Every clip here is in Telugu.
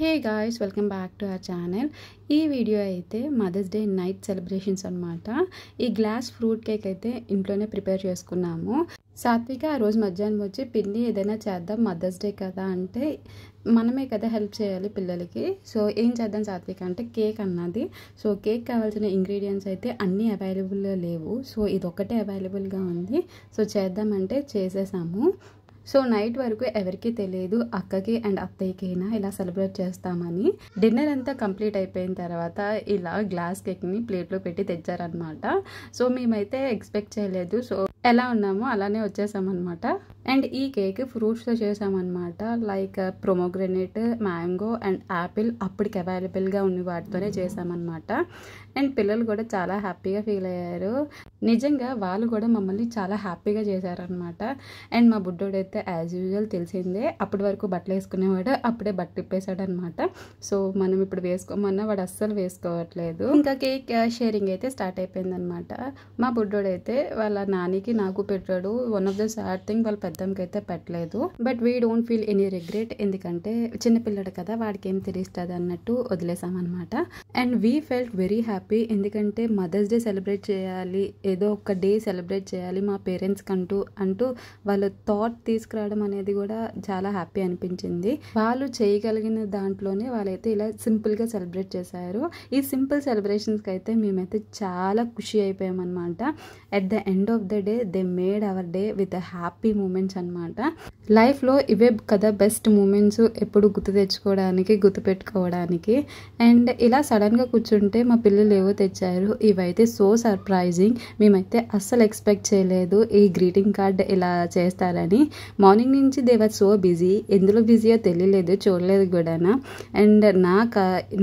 Hey guys welcome back to our channel ఈ వీడియో అయితే మదర్స్ డే నైట్ సెలబ్రేషన్స్ అనమాట ఈ గ్లాస్ ఫ్రూట్ కేక్ అయితే ఇంట్లోనే ప్రిపేర్ చేసుకున్నాము సాత్విక ఆ రోజు మధ్యాహ్నం వచ్చి పిండి ఏదైనా చేద్దాం మదర్స్ డే కదా అంటే మనమే కదా హెల్ప్ చేయాలి పిల్లలకి సో ఏం చేద్దాం సాత్విక అంటే కేక్ అన్నది సో కేక్ కావాల్సిన ఇంగ్రీడియంట్స్ అయితే అన్నీ అవైలబుల్లో లేవు సో ఇది ఒకటే అవైలబుల్గా ఉంది సో చేద్దామంటే చేసేసాము సో నైట్ వరకు ఎవరికి తెలియదు అక్కకి అండ్ అత్తయ్యకైనా ఇలా సెలబ్రేట్ చేస్తామని డిన్నర్ అంతా కంప్లీట్ అయిపోయిన తర్వాత ఇలా గ్లాస్ కేక్ని ప్లేట్లో పెట్టి తెచ్చారనమాట సో మేమైతే ఎక్స్పెక్ట్ చేయలేదు సో ఎలా ఉన్నామో అలానే వచ్చేసామన్నమాట అండ్ ఈ కేక్ ఫ్రూట్స్తో చేసామన్నమాట like pomegranate mango and apple అప్పటికి అవైలబుల్గా ఉన్న వాటితోనే hmm. చేసామన్నమాట అండ్ పిల్లలు కూడా చాలా హ్యాపీగా ఫీల్ అయ్యారు నిజంగా వాళ్ళు కూడా మమ్మల్ని చాలా హ్యాపీగా చేశారనమాట అండ్ మా బుడ్డోడైతే యాజ్ యూజువల్ తెలిసిందే అప్పటి వరకు బట్టలు వేసుకునేవాడు అప్పుడే బట్ట తిప్పేశాడు అనమాట సో మనం ఇప్పుడు వేసుకోమన్నా వాడు అస్సలు వేసుకోవట్లేదు ఇంకా కేక్ షేరింగ్ uh, అయితే స్టార్ట్ అయిపోయిందనమాట మా బుడ్డోడైతే వాళ్ళ నానికి నాకు పెట్టాడు one of the sad thing వాళ్ళ పెద్ద మొత్తంకి అయితే పెట్టలేదు but we don't feel any regret ఎందుకంటే చిన్నపిల్లడు కదా వాడికి ఏం తెలియస్తుంది అన్నట్టు వదిలేసామన్నమాట and we felt very happy ఎందుకంటే మదర్స్ డే సెలబ్రేట్ చేయాలి ఏదో ఒక డే సెలబ్రేట్ చేయాలి మా పేరెంట్స్కి అంటూ అంటూ వాళ్ళ థాట్ తీసుకురావడం అనేది కూడా చాలా హ్యాపీ అనిపించింది వాళ్ళు చేయగలిగిన దాంట్లోనే వాళ్ళైతే ఇలా సింపుల్గా సెలబ్రేట్ చేశారు ఈ సింపుల్ సెలబ్రేషన్స్కి అయితే మేమైతే చాలా ఖుషి అయిపోయామన్నమాట at the end of the day they made our day with happy moment moments అనమాట లైఫ్లో ఇవే కదా బెస్ట్ మూమెంట్స్ ఎప్పుడు గుర్తు తెచ్చుకోవడానికి గుర్తు పెట్టుకోవడానికి అండ్ ఇలా సడన్గా కూర్చుంటే మా పిల్లలు ఏవో తెచ్చారు ఇవైతే సో సర్ప్రైజింగ్ మేమైతే అస్సలు ఎక్స్పెక్ట్ చేయలేదు ఈ గ్రీటింగ్ కార్డ్ ఇలా చేస్తారని మార్నింగ్ నుంచి దే వర్ సో బిజీ ఎందులో బిజీయో తెలియలేదు చూడలేదు కూడానా అండ్ నా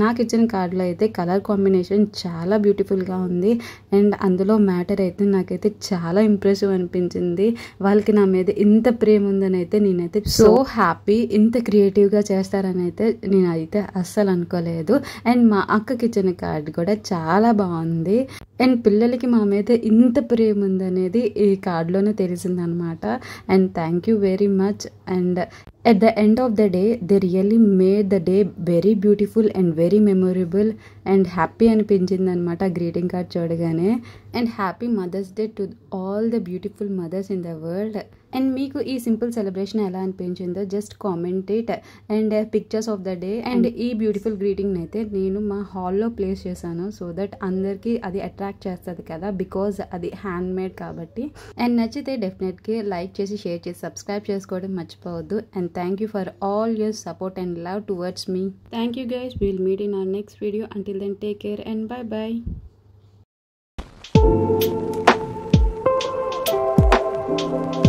నాకు ఇచ్చిన కార్డులో అయితే కలర్ కాంబినేషన్ చాలా బ్యూటిఫుల్గా ఉంది అండ్ అందులో మ్యాటర్ అయితే నాకైతే చాలా ఇంప్రెసివ్ అనిపించింది వాళ్ళకి నా మీద ఇంత ప్రేమ ఉందని అయితే నేనైతే సో హ్యాపీ ఇంత క్రియేటివ్గా చేస్తారని అయితే నేనైతే అస్సలు అనుకోలేదు అండ్ మా అక్క కిచెన్ కార్డ్ కూడా చాలా బాగుంది అండ్ పిల్లలకి మా మీద ఇంత ప్రేమ ఉందనేది ఈ కార్డులోనే తెలిసిందనమాట and thank you very much and at the end of the day they really made the day very beautiful and very memorable and happy అనిపించింది అనమాట గ్రీటింగ్ కార్డ్ చూడగానే and happy mother's day to all the beautiful mothers in the world and మీకు ఈ సింపుల్ సెలబ్రేషన్ ఎలా అనిపించిందో just comment it and pictures of the day and ఈ బ్యూటిఫుల్ గ్రీటింగ్ అయితే నేను మా హాల్లో ప్లేస్ చేశాను సో దట్ అందరికీ అది అట్రాక్ట్ అట్రాక్ట్ చేస్తుంది కదా బికాజ్ అది హ్యాండ్ మేడ్ కాబట్టి అండ్ నచ్చితే డెఫినెట్గా లైక్ చేసి షేర్ చేసి సబ్స్క్రైబ్ చేసుకోవడం మర్చిపోవద్దు and thank you for all your support and love towards మీ thank you guys we'll meet in our next video until then take care and bye bye Thank you.